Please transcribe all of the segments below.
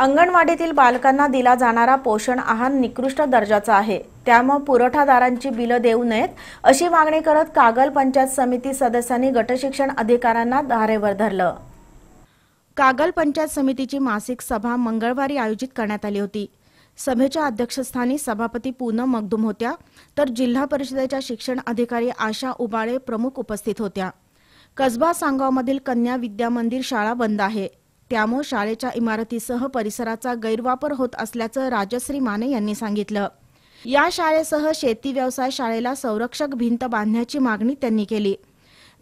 अंगणवाडीतील बालकांना दिला जाणारा पोषण आहार निकृष्ट दर्जाचा आहे त्यामुळे पुरवठादारांची बिलं देऊ नयेत अशी मागणी करत कागल पंचायत समिती सदस्यांनी गटशिक्षण अधिकाऱ्यांना धारेवर धरलं कागल पंचायत समितीची मासिक सभा मंगळवारी आयोजित करण्यात आली होती सभेच्या अध्यक्षस्थानी सभापती पूनम मगदुम होत्या तर जिल्हा परिषदेच्या शिक्षण अधिकारी आशा उबाळे प्रमुख उपस्थित होत्या कसबा सांगावमधील कन्या विद्या मंदिर शाळा बंद आहे त्यामुळे शाळेच्या इमारतीसह परिसराचा गैरवापर होत असल्याचं राजश्री माने यांनी सांगितलं या शाळेसह शेती व्यवसाय शाळेला संरक्षक भिंत बांधण्याची मागणी त्यांनी केली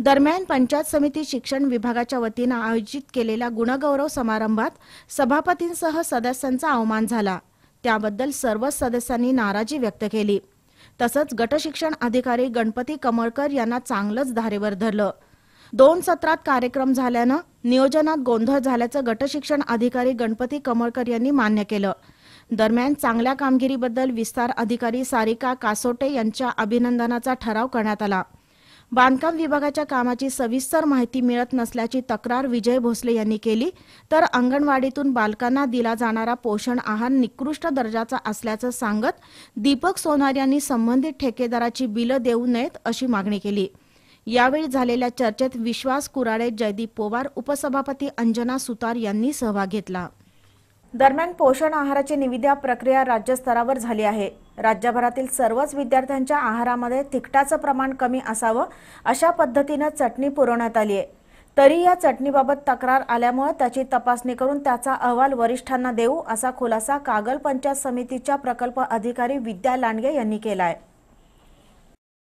दरम्यान पंचायत समिती शिक्षण विभागाच्या वतीनं आयोजित केलेल्या गुणगौरव समारंभात सभापतींसह सदस्यांचा अवमान झाला त्याबद्दल सर्वच सदस्यांनी नाराजी व्यक्त केली तसंच गटशिक्षण अधिकारी गणपती कमळकर यांना चांगलंच धारेवर धरलं दोन सत्रात कार्यक्रम झाल्यानं नियोजनात गोंधळ झाल्याचं गटशिक्षण अधिकारी गणपती कमळकर यांनी मान्य केलं दरम्यान चांगल्या कामगिरीबद्दल विस्तार अधिकारी सारिका कासोटे यांच्या अभिनंदनाचा ठराव करण्यात आला बांधकाम विभागाच्या कामाची सविस्तर माहिती मिळत नसल्याची तक्रार विजय भोसले यांनी केली तर अंगणवाडीतून बालकांना दिला जाणारा पोषण आहार निकृष्ट दर्जाचा असल्याचं सांगत दीपक सोनार यांनी संबंधित ठेकेदाराची बिलं देऊ नयेत अशी मागणी केली यावेळी झालेल्या चर्चेत विश्वास कुराडे जयदीप पोवार उपसभापती अंजना सुतार यांनी सहभाग घेतला दरम्यान पोषण आहाराची निविदा प्रक्रिया राज्यस्तरावर झाली आहे राज्यभरातील सर्वच विद्यार्थ्यांच्या आहारामध्ये तिखटाचं प्रमाण कमी असावं अशा पद्धतीनं चटणी पुरवण्यात आली आहे तरी या चटणीबाबत तक्रार आल्यामुळे त्याची तपासणी करून त्याचा अहवाल वरिष्ठांना देऊ असा खुलासा कागल पंचायत समितीच्या प्रकल्प अधिकारी विद्या लांडगे यांनी केला आहे